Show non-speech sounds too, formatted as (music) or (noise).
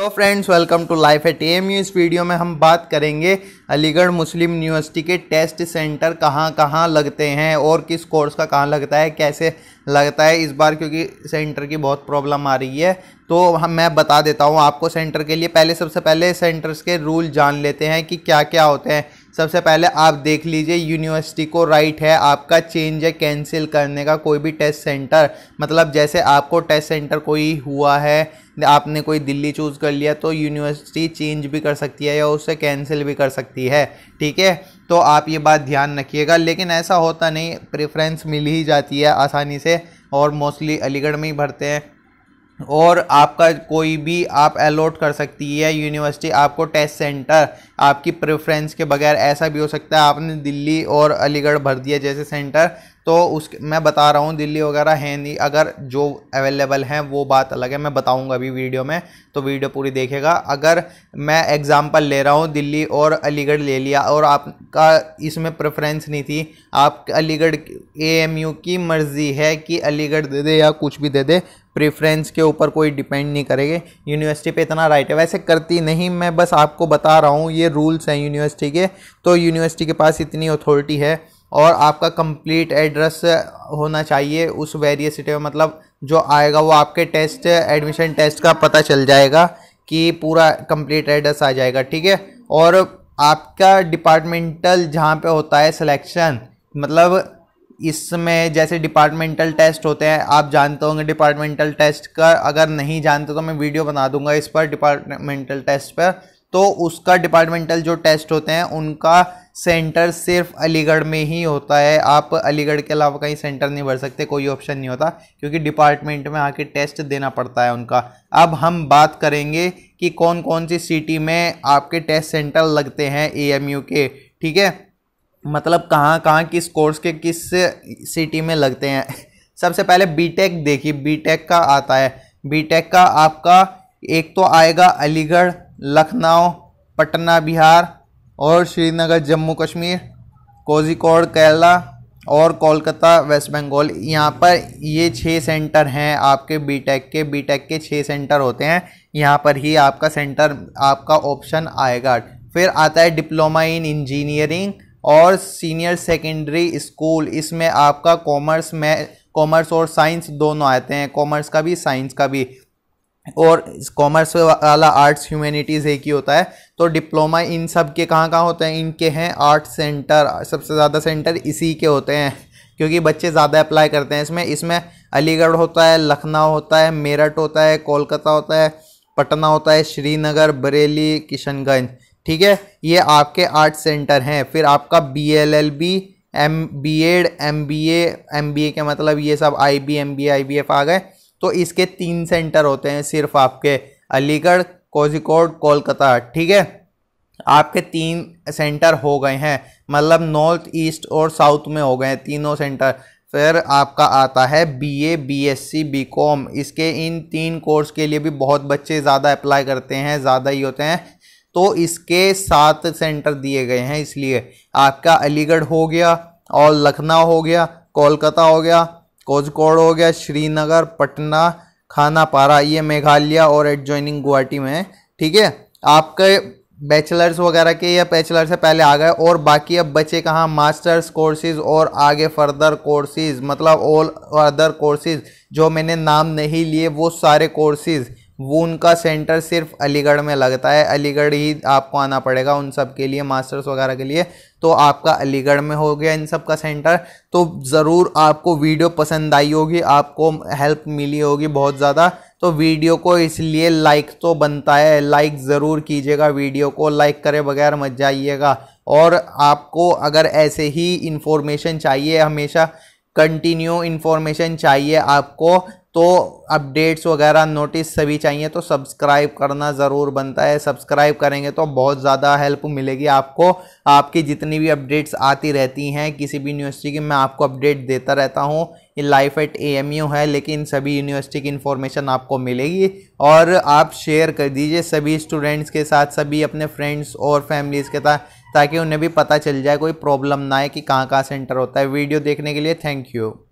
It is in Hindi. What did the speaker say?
hello friends welcome to life at M इस वीडियो में हम बात करेंगे अलीगढ़ मुस्लिम यूनिवर्सिटी के टेस्ट सेंटर कहाँ कहाँ लगते हैं और किस कोर्स का कहाँ लगता है कैसे लगता है इस बार क्योंकि सेंटर की बहुत प्रॉब्लम आ रही है तो हम मैं बता देता हूँ आपको सेंटर के लिए पहले सबसे पहले सेंटर्स के रूल जान लेते हैं कि क्या क्या होते हैं सबसे पहले आप देख लीजिए यूनिवर्सिटी को राइट है आपका चेंज है कैंसिल करने का कोई भी टेस्ट सेंटर मतलब जैसे आपको टेस्ट सेंटर कोई हुआ है आपने कोई दिल्ली चूज़ कर लिया तो यूनिवर्सिटी चेंज भी कर सकती है या उससे कैंसिल भी कर सकती है ठीक है तो आप ये बात ध्यान रखिएगा लेकिन ऐसा होता नहीं प्रेफरेंस मिल ही जाती है आसानी से और मोस्टली अलीगढ़ में ही भरते हैं और आपका कोई भी आप अलॉट कर सकती है यूनिवर्सिटी आपको टेस्ट सेंटर आपकी प्रेफरेंस के बगैर ऐसा भी हो सकता है आपने दिल्ली और अलीगढ़ भर दिया जैसे सेंटर तो उस मैं बता रहा हूँ दिल्ली वगैरह है नहीं अगर जो अवेलेबल हैं वो बात अलग है मैं बताऊँगा अभी वीडियो में तो वीडियो पूरी देखेगा अगर मैं एग्ज़ाम्पल ले रहा हूँ दिल्ली और अलीगढ़ ले लिया और आपका इसमें प्रेफरेंस नहीं थी आप अलीगढ़ ए की मर्ज़ी है कि अलीगढ़ दे दे या कुछ भी दे दे प्रेफरेंस के ऊपर कोई डिपेंड नहीं करेंगे यूनिवर्सिटी पे इतना राइट है वैसे करती नहीं मैं बस आपको बता रहा हूँ ये रूल्स हैं यूनिवर्सिटी के तो यूनिवर्सिटी के पास इतनी अथॉरिटी है और आपका कंप्लीट एड्रेस होना चाहिए उस सिटी में मतलब जो आएगा वो आपके टेस्ट एडमिशन टेस्ट का पता चल जाएगा कि पूरा कंप्लीट एड्रेस आ जाएगा ठीक है और आपका डिपार्टमेंटल जहाँ पे होता है सिलेक्शन मतलब इसमें जैसे डिपार्टमेंटल टेस्ट होते हैं आप जानते होंगे डिपार्टमेंटल टेस्ट का अगर नहीं जानते तो मैं वीडियो बना दूंगा इस पर डिपार्टमेंटल टेस्ट पर तो उसका डिपार्टमेंटल जो टेस्ट होते हैं उनका सेंटर सिर्फ अलीगढ़ में ही होता है आप अलीगढ़ के अलावा कहीं सेंटर नहीं भर सकते कोई ऑप्शन नहीं होता क्योंकि डिपार्टमेंट में आके टेस्ट देना पड़ता है उनका अब हम बात करेंगे कि कौन कौन सी सिटी में आपके टेस्ट सेंटर लगते हैं एएमयू के ठीक है मतलब कहाँ कहाँ किस कोर्स के किस सिटी में लगते हैं (laughs) सबसे पहले बीटेक देखिए बीटेक का आता है बीटेक का आपका एक तो आएगा अलीगढ़ लखनऊ पटना बिहार और श्रीनगर जम्मू कश्मीर कोजिकोड केरला और कोलकाता वेस्ट बंगाल यहाँ पर ये छः सेंटर हैं आपके बीटेक के बीटेक के छः सेंटर होते हैं यहाँ पर ही आपका सेंटर आपका ऑप्शन आएगा फिर आता है डिप्लोमा इन इंजीनियरिंग और सीनियर सेकेंडरी स्कूल इसमें आपका कॉमर्स में कॉमर्स और साइंस दोनों आते हैं कॉमर्स का भी साइंस का भी और कॉमर्स वाला आर्ट्स ह्यूमैनिटीज़ एक ही होता है तो डिप्लोमा इन सब के कहाँ कहाँ होते हैं इनके हैं आर्ट सेंटर सबसे ज़्यादा सेंटर इसी के होते हैं क्योंकि बच्चे ज़्यादा अप्लाई करते हैं इसमें इसमें अलीगढ़ होता है लखनऊ होता है मेरठ होता है कोलकाता होता है पटना होता है श्रीनगर बरेली किशनगंज ठीक है ये आपके आर्ट सेंटर हैं फिर आपका B L L B M B Ed M B A M B A के मतलब ये सब I B M B I B F आ गए तो इसके तीन सेंटर होते हैं सिर्फ आपके अलीगढ़ कोजिकोड कोलकाता ठीक है आपके तीन सेंटर हो गए हैं मतलब नॉर्थ ईस्ट और साउथ में हो गए हैं तीनों सेंटर फिर आपका आता है B B A S C B com इसके इन तीन कोर्स के लिए भी बहुत बच्चे ज़्यादा अप्लाई करते हैं ज़्यादा ही होते हैं तो इसके सात सेंटर दिए गए हैं इसलिए आपका अलीगढ़ हो गया और लखनऊ हो गया कोलकाता हो गया कोजकोड हो गया श्रीनगर पटना खानापारा ये मेघालय और एडजॉइनिंग गुवाहाटी में है ठीक है आपके बैचलर्स वगैरह के या बैचलर से पहले आ गए और बाकी अब बचे कहाँ मास्टर्स कोर्सेज और आगे फर्दर कोर्सेज मतलब ऑल अदर कोर्सेज जो मैंने नाम नहीं लिए वो सारे कोर्सेज़ वो उनका सेंटर सिर्फ अलीगढ़ में लगता है अलीगढ़ ही आपको आना पड़ेगा उन सब के लिए मास्टर्स वगैरह के लिए तो आपका अलीगढ़ में हो गया इन सब का सेंटर तो ज़रूर आपको वीडियो पसंद आई होगी आपको हेल्प मिली होगी बहुत ज़्यादा तो वीडियो को इसलिए लाइक तो बनता है लाइक ज़रूर कीजिएगा वीडियो को लाइक करे बगैर मत जाइएगा और आपको अगर ऐसे ही इंफॉर्मेशन चाहिए हमेशा कंटिन्यू इन्फॉर्मेशन चाहिए आपको तो अपडेट्स वगैरह नोटिस सभी चाहिए तो सब्सक्राइब करना ज़रूर बनता है सब्सक्राइब करेंगे तो बहुत ज़्यादा हेल्प मिलेगी आपको आपकी जितनी भी अपडेट्स आती रहती हैं किसी भी यूनिवर्सिटी की मैं आपको अपडेट देता रहता हूँ ये लाइफ एट ए है लेकिन सभी यूनिवर्सिटी की इन्फॉर्मेशन आपको मिलेगी और आप शेयर कर दीजिए सभी स्टूडेंट्स के साथ सभी अपने फ्रेंड्स और फैमिलीज़ के साथ ताकि उन्हें भी पता चल जाए कोई प्रॉब्लम ना आए कि कहाँ कहाँ सेंटर होता है वीडियो देखने के लिए थैंक यू